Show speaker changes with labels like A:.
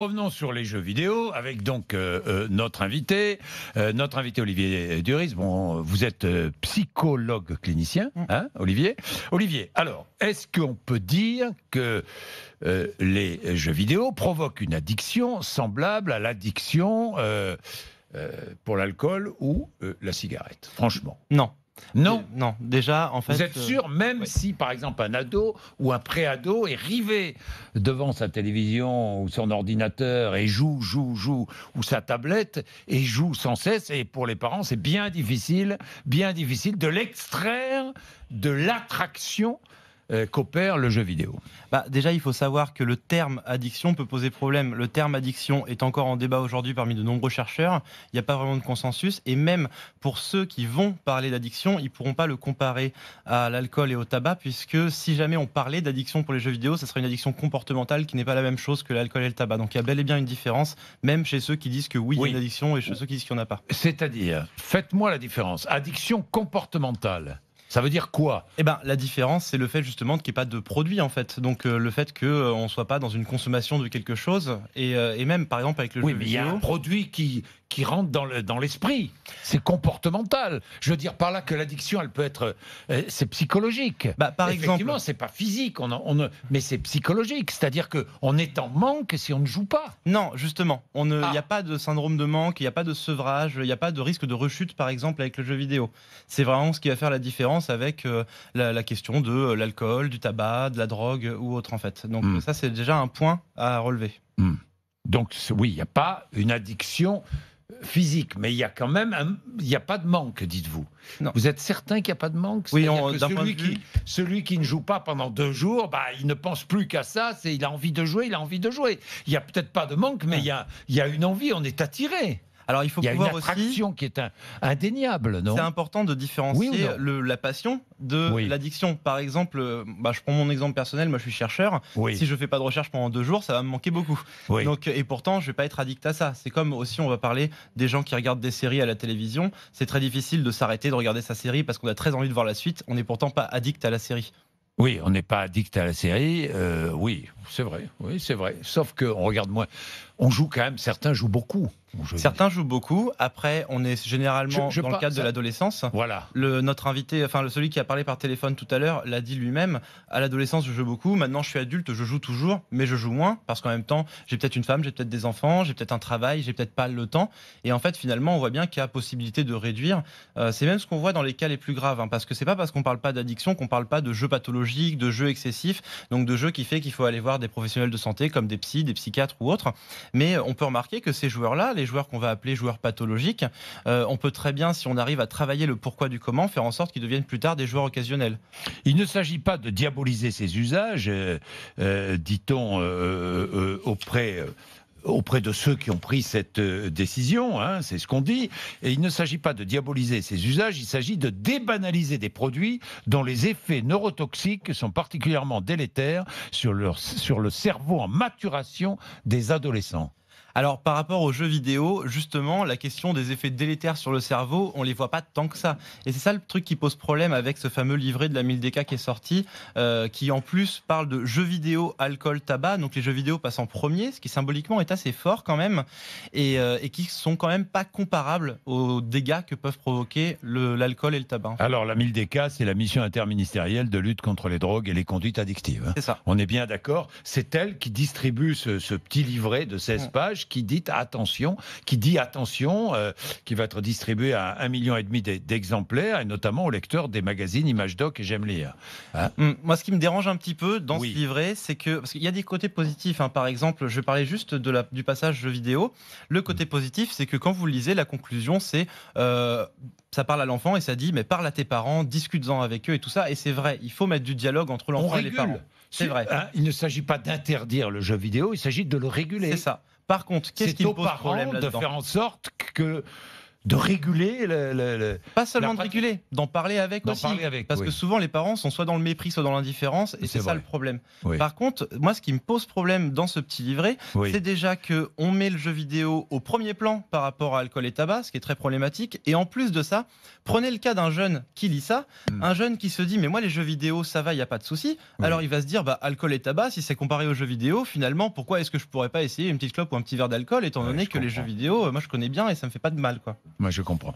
A: Revenons sur les jeux vidéo avec donc euh, euh, notre invité, euh, notre invité Olivier Duris. Bon, vous êtes psychologue clinicien, mm. hein, Olivier. Olivier, alors, est-ce qu'on peut dire que les jeux vidéo provoquent une addiction semblable à l'addiction pour l'alcool ou la cigarette Franchement, non. Non. Non, déjà, en fait. Vous êtes euh, sûr, même si, par exemple, un ado ou un pré-ado est rivé devant sa télévision ou son ordinateur et joue, joue, joue, ou sa tablette et joue sans cesse, et pour les parents, c'est bien
B: difficile, bien difficile de l'extraire de l'attraction euh, qu'opère le jeu vidéo bah, Déjà, il faut savoir que le terme addiction peut poser problème. Le terme addiction est encore en débat aujourd'hui parmi de nombreux chercheurs. Il n'y a pas vraiment de consensus. Et même pour ceux qui vont parler d'addiction, ils ne pourront pas le comparer à l'alcool et au tabac, puisque si jamais on parlait d'addiction pour les jeux vidéo, ce serait une addiction comportementale qui n'est pas la même chose que l'alcool et le tabac. Donc il y a bel et bien une différence, même chez ceux qui disent que oui, oui. il y a une addiction et chez ceux qui disent qu'il n'y en a pas. C'est-à-dire, faites-moi la différence. Addiction comportementale ça veut dire quoi Eh ben, la différence, c'est le fait justement qu'il n'y ait pas de produit en fait. Donc euh, le fait qu'on euh, ne soit pas dans une consommation de quelque chose et, euh, même par exemple avec le jeu vidéo... oui, mais Il y a un produit qui qui rentre dans le, dans l'esprit. C'est
A: comportemental. Je veux dire par là que l'addiction, elle peut être, c'est psychologique. Bah, par Effectivement, exemple,
B: c'est pas physique. On, on mais c'est psychologique. C'est-à-dire que on est en manque si on ne joue pas. Non, justement, on ne, ah. il n'y a pas de syndrome de manque, il n'y a pas de sevrage, il n'y a pas de risque de rechute par exemple avec le jeu vidéo. C'est vraiment ce qui va faire la différence avec euh, la, question de euh, l'alcool, du tabac, de la drogue euh, ou autre en fait. Donc hmm. ça c'est déjà un point à relever. Hmm.
A: Donc oui, il n'y a pas une addiction physique, mais il y a quand même, il n'y a pas de manque, dites-vous. Vous êtes certain qu'il n'y a pas de manque celui, qui, ne joue pas pendant deux jours, bah, il ne pense plus qu'à ça, c'est il a envie de jouer, il a envie de jouer. Il n'y a peut-être pas de
B: manque, mais il il y a une envie, on est attiré. Alors il faut pouvoir aussi. Il y a une attraction qui est
A: indéniable, non C'est
B: important de différencier la passion de l'addiction. Par exemple, euh, bah, je prends mon exemple personnel. Moi, je suis chercheur. Si je fais pas de recherche pendant deux jours, ça va me manquer beaucoup. Donc et pourtant, je vais pas être addict à ça. C'est comme aussi, on va parler des gens qui regardent des séries à la télévision. C'est très difficile de s'arrêter de regarder sa série parce qu'on a très envie de voir la suite. On n'est pourtant pas addict à la série. Oui,
A: on n'est pas addict à la série. Euh, oui, c'est vrai. Oui, c'est vrai. Sauf qu'on regarde moins
B: on joue quand même, certains jouent beaucoup. Certains jouent beaucoup. Après, on est généralement dans le cadre de l'adolescence. Voilà. Le, notre invité, enfin celui qui a parlé par téléphone tout à l'heure, l'a dit lui-même. À l'adolescence, je joue beaucoup. Maintenant, je suis adulte, je joue toujours, mais je joue moins parce qu'en même temps, j'ai peut-être une femme, j'ai peut-être des enfants, j'ai peut-être un travail, j'ai peut-être pas le temps. Et en fait, finalement, on voit bien qu'il y a possibilité de réduire. Euh, c'est même ce qu'on voit dans les cas les plus graves, hein, parce que c'est pas parce qu'on parle pas d'addiction qu'on parle pas de jeux pathologiques, de jeux excessifs, donc de jeux qui fait qu'il faut aller voir des professionnels de santé comme des psys, des psychiatres ou autres. Mais on peut remarquer que ces joueurs-là, les joueurs qu'on va appeler joueurs pathologiques, euh, on peut très bien, si on arrive à travailler le pourquoi du comment, faire en sorte qu'ils deviennent plus tard des joueurs occasionnels. Il ne s'agit pas de diaboliser ces usages, euh, euh, dit-on auprès
A: auprès de ceux qui ont pris cette euh, décision, hein, c'est ce qu'on dit. Et il ne s'agit pas de diaboliser ces usages, il s'agit de débanaliser des produits dont les effets neurotoxiques sont particulièrement délétères sur le cerveau en maturation des adolescents.
B: Alors, par rapport aux jeux vidéo, justement, la question des effets délétères sur le cerveau, on les voit pas tant que ça. Et c'est ça le truc qui pose problème avec ce fameux livret de la 1000 qui est sorti, euh, qui en plus parle de jeux vidéo, alcool, tabac. Donc, les jeux vidéo passent en premier, ce qui symboliquement est assez fort quand même, et, euh, et qui sont quand même pas comparables aux dégâts que peuvent provoquer l'alcool et le tabac.
A: Alors, la 1000 c'est la mission interministérielle de lutte contre les drogues et les conduites addictives. C'est ça. On est bien d'accord. C'est elle qui distribue ce, petit livret de 16 pages qui dit attention, qui dit attention, euh, qui va être distribué à un million et
B: demi d'exemplaires, et notamment aux lecteurs des magazines Image Doc et J'aime lire. Hein hum, hum. Moi, ce qui me dérange un petit peu dans ce livret, c'est que parce qu'il y a des côtés positifs. Hein. Par exemple, je parlais juste de la, du passage jeu vidéo. Le côté hum. positif, c'est que quand vous lisez, la conclusion, c'est euh, ça parle à l'enfant et ça dit mais parle à tes parents, discute-en avec eux et tout ça. Et c'est vrai, il faut mettre du dialogue entre l'enfant et les parents. C'est vrai. il ne s'agit pas d'interdire le jeu vidéo, il s'agit de le réguler. C'est ça. Par contre, qu'est-ce qui pose problème là-dedans de faire en sorte que de réguler Pas seulement de réguler, d'en parler avec Parce que souvent, les parents sont soit dans le mépris, soit dans l'indifférence, et c'est ça le problème. Par contre, moi, ce qui me pose problème dans ce petit livret, c'est déjà que on met le jeu vidéo au premier plan par rapport à alcool et tabac, ce qui est très problématique. Et en plus de ça, prenez le cas d'un jeune qui lit ça, hmm. un jeune qui se dit, mais moi, les jeux vidéo, ça va, il n'y a pas de souci. Alors, il va se dire, bah, alcool et tabac, si c'est comparé aux jeux vidéo, finalement, pourquoi est-ce que je pourrais pas essayer une petite clope ou un petit verre d'alcool, étant donné que les jeux vidéo, euh, moi, je connais bien et ça me fait pas de mal, quoi
A: moi je comprends.